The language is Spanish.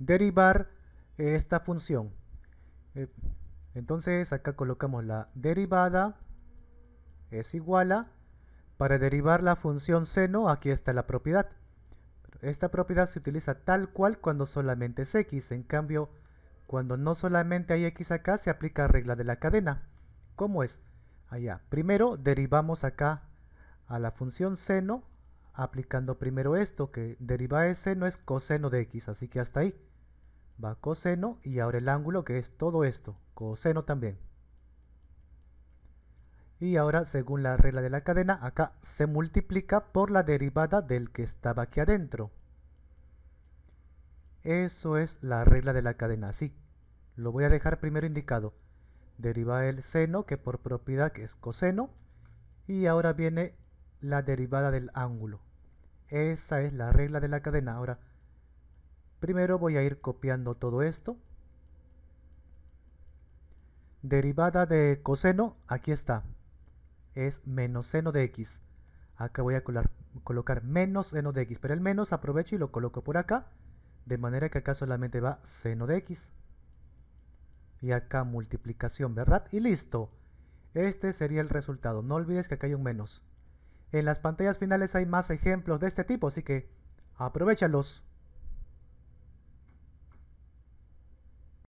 derivar eh, esta función. Eh, entonces acá colocamos la derivada es igual a, para derivar la función seno, aquí está la propiedad. Esta propiedad se utiliza tal cual cuando solamente es x, en cambio cuando no solamente hay x acá se aplica regla de la cadena. ¿Cómo es? Allá, primero derivamos acá a la función seno, aplicando primero esto, que deriva de seno es coseno de x, así que hasta ahí va coseno y ahora el ángulo que es todo esto, coseno también. Y ahora, según la regla de la cadena, acá se multiplica por la derivada del que estaba aquí adentro. Eso es la regla de la cadena, así. Lo voy a dejar primero indicado. Deriva el seno, que por propiedad que es coseno. Y ahora viene la derivada del ángulo. Esa es la regla de la cadena. Ahora, Primero voy a ir copiando todo esto. Derivada de coseno, aquí está. Es menos seno de x. Acá voy a colocar menos seno de x, pero el menos aprovecho y lo coloco por acá. De manera que acá solamente va seno de x. Y acá multiplicación, ¿verdad? Y listo. Este sería el resultado. No olvides que acá hay un menos. En las pantallas finales hay más ejemplos de este tipo, así que aprovechalos.